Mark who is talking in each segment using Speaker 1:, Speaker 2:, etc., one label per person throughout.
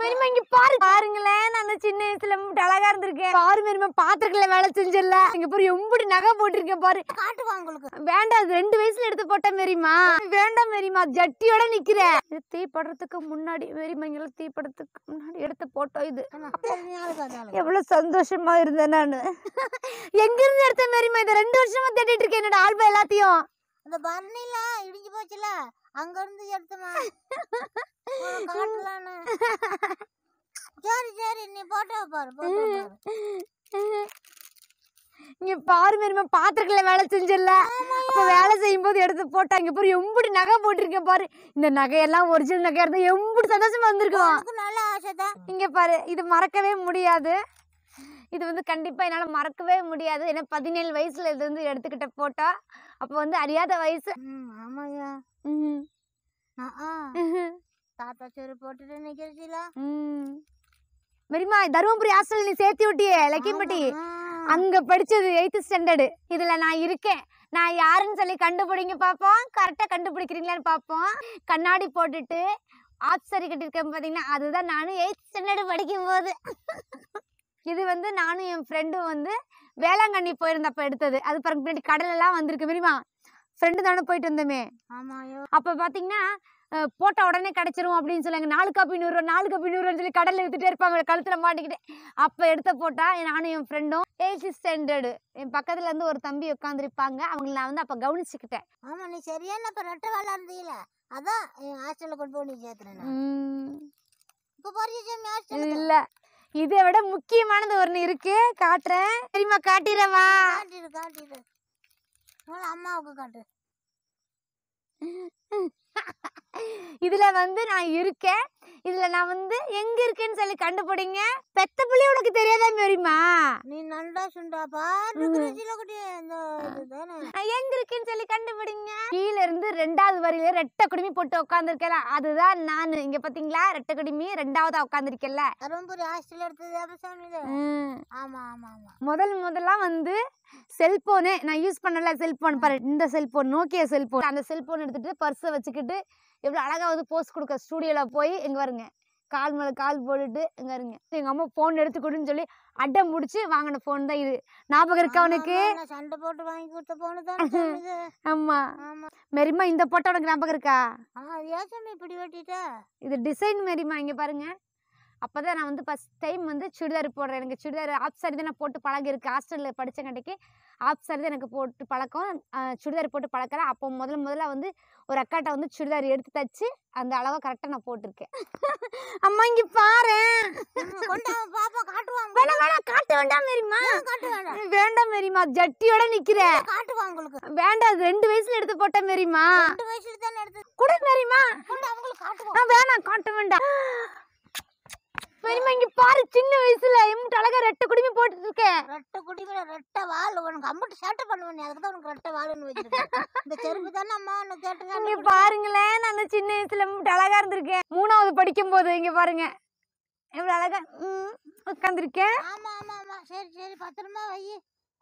Speaker 1: பெருமை இங்க பாரு பாருங்களேன் நான் அந்த சின்ன வயசுல அழகா இருந்திருக்கேன் பாரு பெருமை பாத்திரத்துல வேலை செஞ்சிடல இங்க பாரு எப்படி நகை போட்டிருக்கேன் பாரு காட்டுவா உங்களுக்கு வேண்டாம் அது ரெண்டு வயசுல எடுத்து போட்ட மேரிமா வேண்டாம் மேரிமா ஜட்டியோட நிக்கிற இது தீ முன்னாடி மேரிமா இங்க தீ முன்னாடி எடுத்து போட்டோ இது எவ்வளவு சந்தோஷமா இருந்தேன் நானு எங்க இருந்து எடுத்த மேரிமா இதை ரெண்டு வருஷமா தேடிட்டு இருக்கேன் என்னோட ஆல்பம் எல்லாத்தையும்
Speaker 2: அந்த பரணிலாம் இடிஞ்சு போச்சுல அங்கிருந்து எடுத்துமா காட்டலான்னு சரி சரி நீ போட்டோ பாரு
Speaker 1: இங்க பாரு மாரிமா பாத்திரக்கல வேலை செஞ்சிடல அப்ப வேலை செய்யும் போது எடுத்து போட்டா இங்க பாரு எம்புடி நகை போட்டிருக்க பாரு இந்த நகையெல்லாம் ஒரிஜினல் நகையா இருந்தா எம்புடி சந்தோஷமா வந்திருக்கும் நல்ல ஆசைதான் இங்க பாரு இது மறக்கவே முடியாது இது வந்து கண்டிப்பாக என்னால் மறக்கவே முடியாது ஏன்னா பதினேழு வயசில் இது வந்து எடுத்துக்கிட்ட போட்டா அப்போ வந்து அறியாத வயசு ஆமாயா ம் தாத்தா
Speaker 2: சோறு போட்டுட்டு நிக்கிறீங்களா
Speaker 1: மெரிமா தருமபுரி ஹாஸ்டல் நீ சேர்த்து விட்டியே லக்கிம்பட்டி அங்க படிச்சது எயித்து ஸ்டாண்டர்டு இதுல நான் இருக்கேன் நான் யாருன்னு சொல்லி கண்டுபிடிங்க பார்ப்போம் கரெக்டாக கண்டுபிடிக்கிறீங்களான்னு பார்ப்போம் கண்ணாடி போட்டுட்டு ஆப் சரி கட்டியிருக்கேன் பார்த்தீங்கன்னா அதுதான் நானும் எயித்து ஸ்டாண்டர்டு படிக்கும் போது இது வந்து நானும் என் ஃப்ரெண்டும் வந்து வேளாங்கண்ணி போயிருந்தப்போ எடுத்தது அது பிறகு பின்னாடி கடலெல்லாம் வந்திருக்கு தெரியுமா ஃப்ரெண்டு தானே போயிட்டு வந்தோமே அப்போ பார்த்தீங்கன்னா போட்ட உடனே கிடைச்சிரும் அப்படின்னு சொல்லுங்க நாலு காப்பி நூறுரூவா நாலு காப்பி நூறுரூவான்னு சொல்லி கடலில் எடுத்துகிட்டே இருப்பாங்க கழுத்தில் மாட்டிக்கிட்டு அப்போ எடுத்த போட்டால் நானும் என் ஃப்ரெண்டும் ஏசி ஸ்டாண்டர்டு என் பக்கத்தில் இருந்து ஒரு தம்பி உட்காந்துருப்பாங்க அவங்கள நான் வந்து அப்போ கவனிச்சுக்கிட்டேன்
Speaker 2: ஆமாம் நீ சரியான இப்போ ரெட்டை வேலை அதான் என் ஹாஸ்டலில் கொண்டு போய் நீ
Speaker 1: சேர்த்துறேன்
Speaker 2: இப்போ
Speaker 1: இல்லை இதை விட முக்கியமானது ஒன்று இருக்குது காட்டுறேன் சரிம்மா காட்டிடுறவா
Speaker 2: காட்டிடு காட்டிடு முதல்ல
Speaker 1: அம்மாவுக்கு காட்டு இதில் வந்து நான் இருக்கேன் இதில் நான் வந்து எங்கே இருக்கேன்னு சொல்லி கண்டுபிடிங்க பெத்த பிள்ளை உனக்கு தெரியாதே மேரிமா நீ நல்லா சுண்டாப்பா எங்க இருக்கேன்னு சொல்லி கண்டுபிடிங்க கீழ இருந்து ரெண்டாவது வரியில ரெட்டை குடுமி போட்டு உட்காந்துருக்கல அதுதான் நான் இங்க பாத்தீங்களா ரெட்டை குடுமி ரெண்டாவதா உட்காந்துருக்கேன்ல
Speaker 2: ரொம்ப ஹாஸ்டல் எடுத்தது ஆமா ஆமா
Speaker 1: ஆமா முதல் முதல்லாம் வந்து செல்ஃபோனு நான் யூஸ் பண்ணல செல்ஃபோன் பாரு இந்த செல்ஃபோன் நோக்கிய செல்ஃபோன் அந்த செல்போன் எடுத்துட்டு பர்ஸை வச்சுக்கிட்டு எவ்வளோ அழகாக வந்து போஸ்ட் கொடுக்க ஸ்டூடியோவில் போய் இங்கே வருங்க கால் மேலே கால் போட்டுட்டு இங்கே இருங்க எங்கள் அம்மா ஃபோன் எடுத்து கொடுன்னு சொல்லி அட்டை முடிச்சு வாங்கின ஃபோன் தான் இது ஞாபகம் இருக்கா உனக்கு
Speaker 2: சண்டை போட்டு வாங்கி கொடுத்த ஃபோனு தான்
Speaker 1: ஆமா மெரிமா இந்த போட்டோ உனக்கு ஞாபகம் இருக்கா இப்படி இது டிசைன் மெரிமா இங்கே பாருங்க அப்போ தான் நான் வந்து ஃபஸ்ட் டைம் வந்து சுடிதார் போடுறேன் எனக்கு சுடிதார் ஆஃப் சாரி தான் நான் போட்டு பழகிருக்கு இருக்குது ஹாஸ்டலில் படித்தங்காட்டிக்கு ஆஃப் சாரி தான் எனக்கு போட்டு பழக்கம் சுடிதார் போட்டு பழக்கிறேன் அப்போ முதல்ல முதல்ல வந்து ஒரு அக்காட்ட வந்து சுடிதார் எடுத்து தச்சு அந்த அளவை கரெக்டாக நான் போட்டிருக்கேன் அம்மா இங்கே பாரு பாப்பா காட்ட வேண்டாம் மேரிமா வேண்டாம் மேரிமா ஜட்டியோட நிற்கிறேன் காட்டுவாங்க வேண்டாம் ரெண்டு வயசுல எடுத்து போட்டேன் மேரிமா ரெண்டு
Speaker 2: வயசுல தான் கூட மேரிமா காட்டுவோம் வேணாம்
Speaker 1: காட்ட வேண்டாம் பெரியமா இங்க பாரு சின்ன வயசுல இம்முட்டு அழகா ரெட்ட குடிமி போட்டுட்டு இருக்கேன் ரெட்ட குடிமில ரெட்ட வால் உனக்கு அம்மட்டு சேட்டை பண்ணுவேன் அதுக்கு தான் உனக்கு ரெட்டை வால்னு வச்சிருக்கேன் இந்த செருப்பு தானே அம்மா உன்னை கேட்டுங்க இங்க பாருங்களேன் நான் அந்த சின்ன வயசுல இம்முட்டு அழகா இருந்திருக்கேன் மூணாவது படிக்கும் போது இங்க பாருங்க எவ்வளவு அழகா உட்காந்துருக்கேன் ஆமா ஆமா
Speaker 2: ஆமா சரி சரி பத்திரமா வை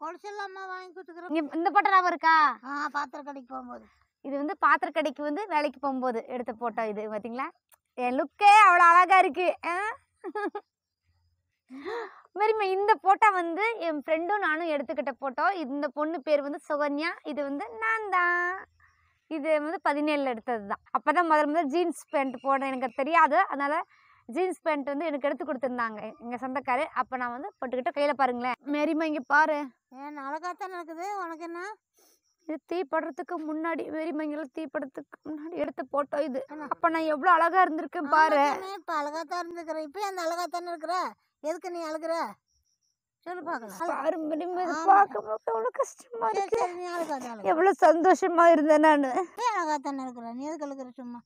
Speaker 2: கொலுசெல்லாம் அம்மா வாங்கி கொடுத்துக்கிறேன் இந்த பட்டம் ஞாபகம் இருக்கா
Speaker 1: ஆ பாத்திர கடைக்கு போகும்போது இது வந்து பாத்திர கடைக்கு வந்து வேலைக்கு போகும்போது எடுத்த போட்டோ இது பார்த்தீங்களா என் லுக்கே அவ்வளோ அழகாக இருக்குது ஆ வெறுமே இந்த போட்டோ வந்து என் ஃப்ரெண்டும் நானும் எடுத்துக்கிட்ட போட்டோ இந்த பொண்ணு பேர் வந்து சுகன்யா இது வந்து நான் தான் இது வந்து பதினேழில் எடுத்தது தான் அப்போ தான் முதல் முதல் ஜீன்ஸ் பேண்ட் போட எனக்கு தெரியாது அதனால் ஜீன்ஸ் பேண்ட் வந்து எனக்கு எடுத்து கொடுத்துருந்தாங்க எங்கள் சொந்தக்காரு அப்போ நான் வந்து போட்டுக்கிட்டு கையில் பாருங்களேன் மேரிமா இங்கே பாரு
Speaker 2: ஏன் அழகாத்தான் நடக்குது உனக்கு என்ன
Speaker 1: இது தீப்படுறதுக்கு முன்னாடி வெறிமங்கலம் தீப்படுறதுக்கு முன்னாடி எடுத்த போட்டோ இது அப்ப நான் எவ்வளவு அழகா இருந்திருக்கேன் பாரு
Speaker 2: இப்ப அழகா தான் இருந்துக்கிற இப்ப அந்த அழகா தானே இருக்கிற எதுக்கு நீ அழுகுற சொல்லு பாக்கலாம் பார்க்க பார்க்கும்போது அவ்வளவு கஷ்டமா இருக்கு
Speaker 1: எவ்வளவு சந்தோஷமா இருந்தேன் நான்
Speaker 2: அழகா தானே இருக்கிற நீ எதுக்கு அழுகுற சும்மா